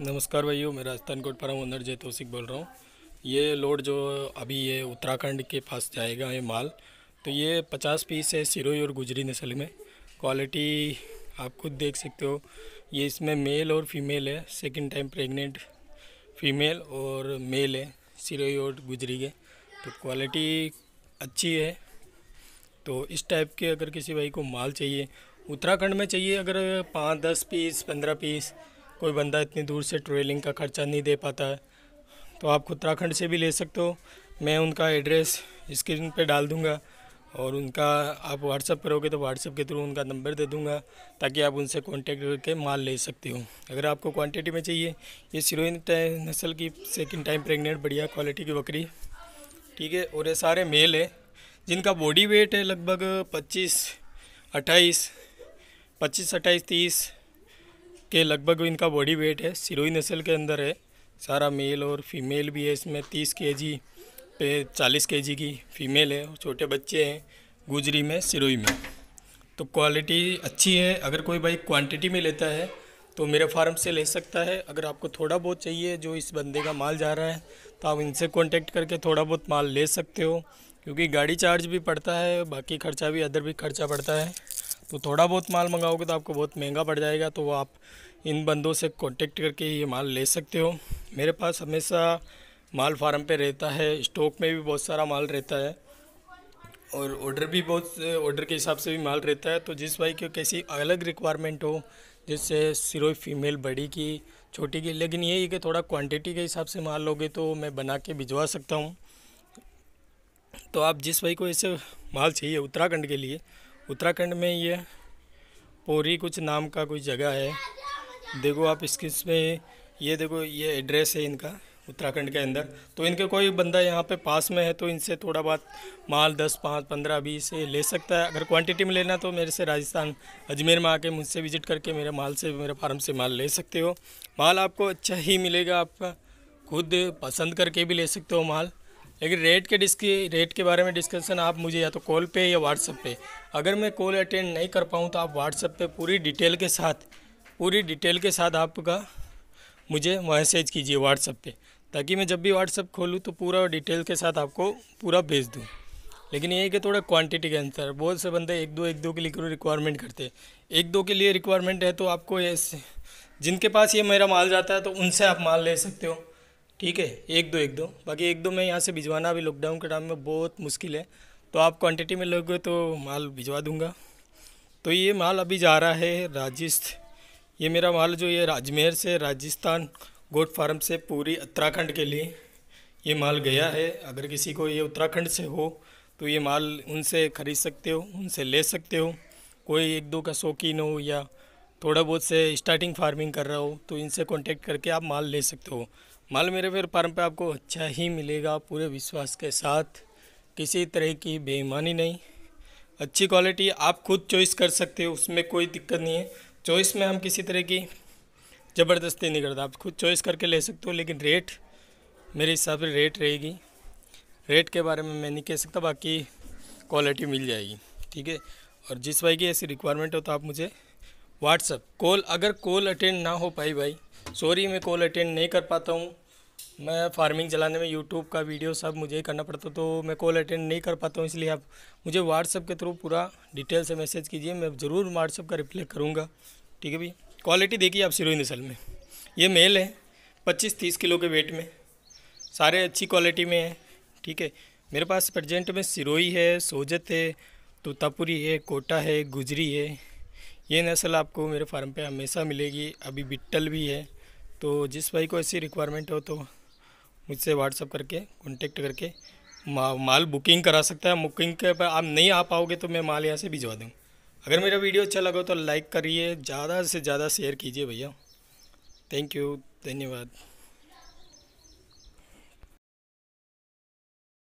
नमस्कार भैया मैं राजस्थान कोट पर ओनर जय तोसिक बोल रहा हूँ ये लोड जो अभी ये उत्तराखंड के पास जाएगा ये माल तो ये पचास पीस है सिरोई और गुजरी नस्ल में क्वालिटी आप खुद देख सकते हो ये इसमें मेल और फीमेल है सेकंड टाइम प्रेग्नेंट फीमेल और मेल है सिरोई और गुजरी के तो क्वालिटी अच्छी है तो इस टाइप के अगर किसी भाई को माल चाहिए उत्तराखंड में चाहिए अगर पाँच दस पीस पंद्रह पीस कोई बंदा इतनी दूर से ट्रेलिंग का खर्चा नहीं दे पाता है तो आप उत्तराखंड से भी ले सकते हो मैं उनका एड्रेस स्क्रीन पे डाल दूँगा और उनका आप व्हाट्सअप करोगे तो व्हाट्सअप के थ्रू उनका नंबर दे दूंगा ताकि आप उनसे कांटेक्ट करके माल ले सकते हो अगर आपको क्वांटिटी में चाहिए ये सिरोइन नस्ल की सेकंड टाइम प्रेग्नेंट बढ़िया क्वालिटी की बकरी ठीक है और ये सारे मेल है जिनका बॉडी वेट है लगभग पच्चीस अट्ठाईस पच्चीस अट्ठाईस तीस के लगभग इनका बॉडी वेट है सिरोई नस्ल के अंदर है सारा मेल और फीमेल भी है इसमें तीस के जी पे चालीस के जी की फ़ीमेल है और छोटे बच्चे हैं गुजरी में सिरोई में तो क्वालिटी अच्छी है अगर कोई भाई क्वांटिटी में लेता है तो मेरे फार्म से ले सकता है अगर आपको थोड़ा बहुत चाहिए जो इस बंदे का माल जा रहा है तो आप इनसे कॉन्टेक्ट करके थोड़ा बहुत माल ले सकते हो क्योंकि गाड़ी चार्ज भी पड़ता है बाकी खर्चा भी अदर भी खर्चा पड़ता है तो थोड़ा बहुत माल मंगाओगे तो आपको बहुत महंगा पड़ जाएगा तो आप इन बंदों से कॉन्टेक्ट करके ये माल ले सकते हो मेरे पास हमेशा माल फार्म पे रहता है स्टॉक में भी बहुत सारा माल रहता है और ऑर्डर भी बहुत ऑर्डर के हिसाब से भी माल रहता है तो जिस भाई की कैसी अलग रिक्वायरमेंट हो जैसे सिरो फीमेल बड़ी की छोटी की लेकिन यही है कि थोड़ा क्वांटिटी के हिसाब से माल लोगे तो मैं बना के भिजवा सकता हूँ तो आप जिस भाई को ऐसे माल चाहिए उत्तराखंड के लिए उत्तराखंड में ये पोरी कुछ नाम का कोई जगह है देखो आप इसके इसमें ये देखो ये एड्रेस है इनका उत्तराखंड के अंदर तो इनके कोई बंदा यहाँ पे पास में है तो इनसे थोड़ा बहुत माल दस पाँच पंद्रह बीस ले सकता है अगर क्वांटिटी में लेना तो मेरे से राजस्थान अजमेर में आके मुझसे विजिट करके मेरे माल से मेरे फार्म से माल ले सकते हो माल आपको अच्छा ही मिलेगा आपका खुद पसंद करके भी ले सकते हो माल लेकिन रेट के डिस्क रेट के बारे में डिस्कशन आप मुझे या तो कॉल पे या व्हाट्सएप पे अगर मैं कॉल अटेंड नहीं कर पाऊँ तो आप व्हाट्सएप पे पूरी डिटेल के साथ पूरी डिटेल के साथ आपका मुझे मैसेज कीजिए व्हाट्सएप पे ताकि मैं जब भी व्हाट्सअप खोलूँ तो पूरा डिटेल के साथ आपको पूरा भेज दूँ लेकिन ये कि थोड़ा क्वान्टिटी के अंतर बहुत से बंदे एक दो एक दो के लिए रिक्वायरमेंट करते एक दो के लिए रिक्वायरमेंट है तो आपको ऐसे जिनके पास ये मेरा माल जाता है तो उनसे आप माल ले सकते हो ठीक है एक दो एक दो बाकी एक दो में यहाँ से भिजवाना अभी लॉकडाउन के टाइम में बहुत मुश्किल है तो आप क्वांटिटी में लोगे तो माल भिजवा दूँगा तो ये माल अभी जा रहा है राजस्थ ये मेरा माल जो ये राजमेर से राजस्थान गोट फार्म से पूरी उत्तराखंड के लिए ये माल गया है अगर किसी को ये उत्तराखंड से हो तो ये माल उनसे ख़रीद सकते हो उनसे ले सकते हो कोई एक दो का शौकीन हो या थोड़ा बहुत से स्टार्टिंग फार्मिंग कर रहा हो तो इनसे कॉन्टेक्ट करके आप माल ले सकते हो माल मेरे फिर फार्म पे आपको अच्छा ही मिलेगा पूरे विश्वास के साथ किसी तरह की बेईमानी नहीं अच्छी क्वालिटी आप खुद चॉइस कर सकते हो उसमें कोई दिक्कत नहीं है चॉइस में हम किसी तरह की ज़बरदस्ती नहीं करते आप खुद चॉइस करके ले सकते हो लेकिन रेट मेरे हिसाब से रेट रहेगी रेट के बारे में मैं नहीं कह सकता बाकी क्वालिटी मिल जाएगी ठीक है और जिस भाई की ऐसी रिक्वायरमेंट हो तो आप मुझे व्हाट्सअप कॉल अगर कॉल अटेंड ना हो पाई भाई सॉरी मैं कॉल अटेंड नहीं कर पाता हूँ मैं फार्मिंग चलाने में यूट्यूब का वीडियो सब मुझे ही करना पड़ता तो मैं कॉल अटेंड नहीं कर पाता हूँ इसलिए आप मुझे व्हाट्सअप के थ्रू पूरा डिटेल से मैसेज कीजिए मैं ज़रूर व्हाट्सअप का रिप्लाई करूँगा ठीक है भैया क्वालिटी देखिए आप सिरोही नस्ल में ये मेल है पच्चीस तीस किलो के वेट में सारे अच्छी क्वालिटी में है ठीक है मेरे पास प्रजेंट में सिरोही है सोजत है तोतापुरी है कोटा है गुजरी है ये नस्ल आपको मेरे फार्म पे हमेशा मिलेगी अभी बिट्टल भी है तो जिस भाई को ऐसी रिक्वायरमेंट हो तो मुझसे व्हाट्सअप करके कॉन्टेक्ट करके मा, माल बुकिंग करा सकता है बुकिंग के पर आप नहीं आ पाओगे तो मैं माल यहाँ से भिजवा दूँ अगर मेरा वीडियो अच्छा लगा तो लाइक करिए ज़्यादा से ज़्यादा शेयर कीजिए भैया थैंक यू धन्यवाद